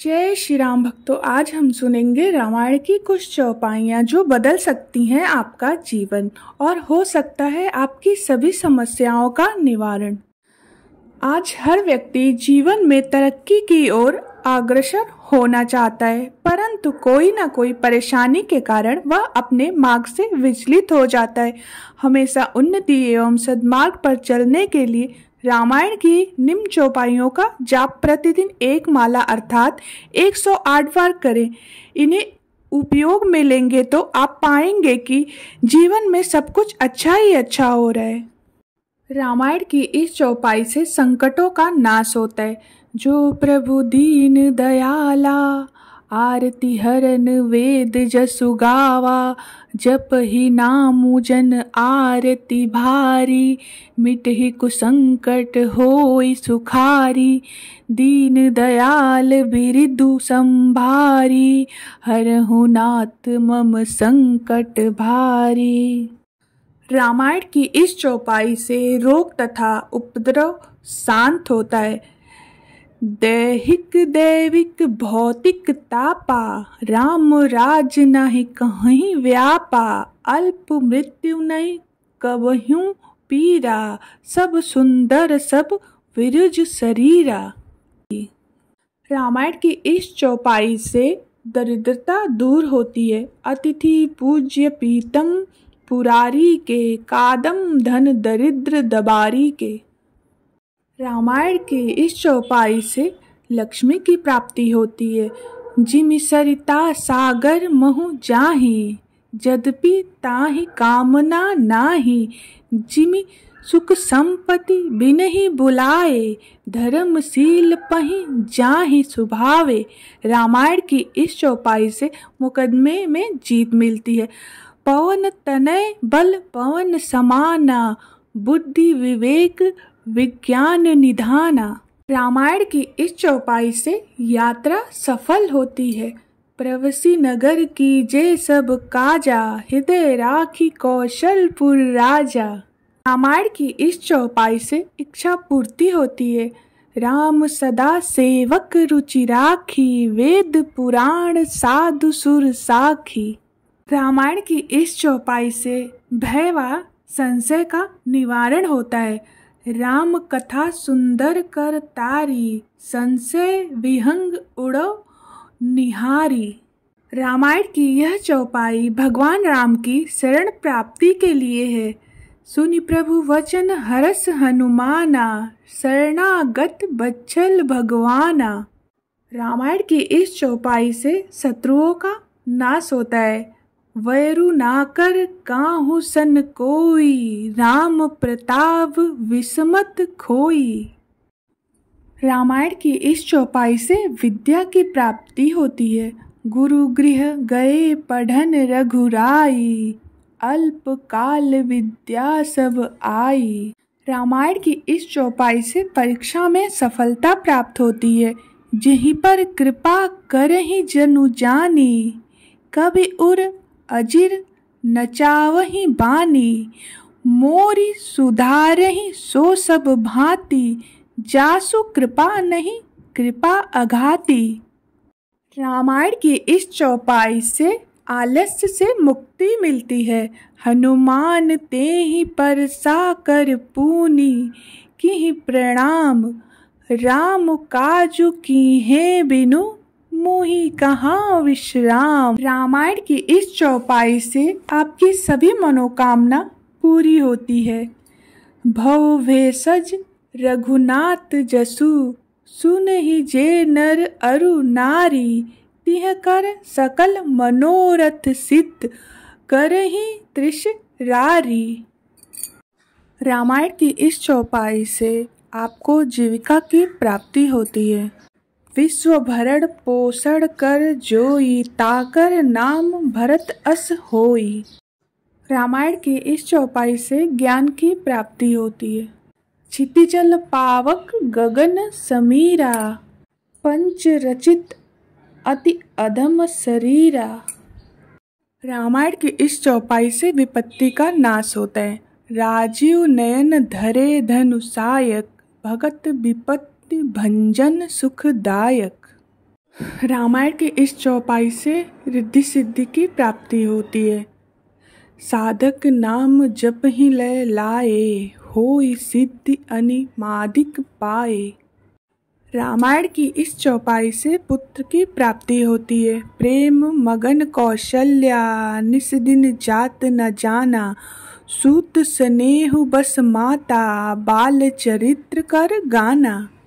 जय श्री राम भक्तों आज हम सुनेंगे रामायण की कुछ चौपाइयाँ जो बदल सकती हैं आपका जीवन और हो सकता है आपकी सभी समस्याओं का निवारण आज हर व्यक्ति जीवन में तरक्की की ओर अग्रसर होना चाहता है परंतु कोई ना कोई परेशानी के कारण वह अपने मार्ग से विचलित हो जाता है हमेशा उन्नति एवं सदमार्ग पर चलने के लिए रामायण की निम्न चौपाइयों का जाप प्रतिदिन एक माला अर्थात 108 बार करें इन्हें उपयोग में लेंगे तो आप पाएंगे कि जीवन में सब कुछ अच्छा ही अच्छा हो रहा है रामायण की इस चौपाई से संकटों का नाश होता है जो प्रभु दीन दयाला आरती हरन वेद जसु गावा जप ही नामु जन आरती भारी मिट ही कुसंकट हो सुखारी दीन दयाल बिरिदु संभारी हरहु नाथ मम संकट भारी रामायण की इस चौपाई से रोग तथा उपद्रव शांत होता है दैहिक दैविक भौतिक तापा राम राज नहीं कहीं व्यापा अल्प मृत्यु नहीं कबहूँ पीरा सब सुंदर सब विरुज शरीरा रामायण की इस चौपाई से दरिद्रता दूर होती है अतिथि पूज्य पीतम पुरारी के कादम धन दरिद्र दबारी के रामायण के इस चौपाई से लक्ष्मी की प्राप्ति होती है जिम सरिता सागर महु जाही जदपि ताहि कामना नाही जिमि सुख संपत्ति ही बुलाए धर्मशील पही जाहि सुभावे रामायण की इस चौपाई से मुकदमे में जीत मिलती है पवन तनय बल पवन समाना बुद्धि विवेक विज्ञान निधाना रामायण की इस चौपाई से यात्रा सफल होती है प्रवसी नगर की जे सब काजा हृदय राखी कौशलपुर राजा रामायण की इस चौपाई से इच्छा पूर्ति होती है राम सदा सेवक रुचि राखी वेद पुराण साधु सुर साखी रामायण की इस चौपाई से भय व संशय का निवारण होता है राम कथा सुंदर कर तारी संशय विहंग उड़ो निहारी रामायण की यह चौपाई भगवान राम की शरण प्राप्ति के लिए है सुनि प्रभु वचन हरस हनुमाना शरणागत बच्छल भगवाना रामायण की इस चौपाई से शत्रुओं का नाश होता है वैरु नाकर काहु सन कोई राम प्रताप विस्मत खोई रामायण की इस चौपाई से विद्या की प्राप्ति होती है गुरु गृह गए पढ़न रघुराई अल्प काल विद्या सब आई रामायण की इस चौपाई से परीक्षा में सफलता प्राप्त होती है जिही पर कृपा कर ही जनु जानी कभी उर अजिर नचावही बानी मोरी सुधारही सो सब भांति जासु कृपा नहीं कृपा अघाती रामायण की इस चौपाई से आलस्य से मुक्ति मिलती है हनुमान ते ही पर सा कर पूनी की प्रणाम राम काजु की हैं बिनु मोही कहा विश्राम रामायण की इस चौपाई से आपकी सभी मनोकामना पूरी होती है भव भेषज रघुनाथ जसु सुन ही जे नर अरु नारी तिह कर सकल मनोरथ सिद्ध कर ही त्रिश रारी रामायण की इस चौपाई से आपको जीविका की प्राप्ति होती है विश्व भरण पोषण कर जोई ताकर नाम भरत अस होई रामायण के इस चौपाई से ज्ञान की प्राप्ति होती है छितिजल पावक गगन समीरा पंच रचित अति अधम शरीरा रामायण की इस चौपाई से विपत्ति का नाश होता है राजीव नयन धरे धनुषायक भगत विपत्ति भक्ति भंजन सुखदायक रामायण के इस चौपाई से रिद्धि सिद्धि की प्राप्ति होती है साधक नाम जप ही लय लाए हो सिद्धि अनिमादिक पाए रामायण की इस चौपाई से पुत्र की प्राप्ति होती है प्रेम मगन कौशल्या निस्दिन जात न जाना सूत स्नेह बस माता बाल चरित्र कर गाना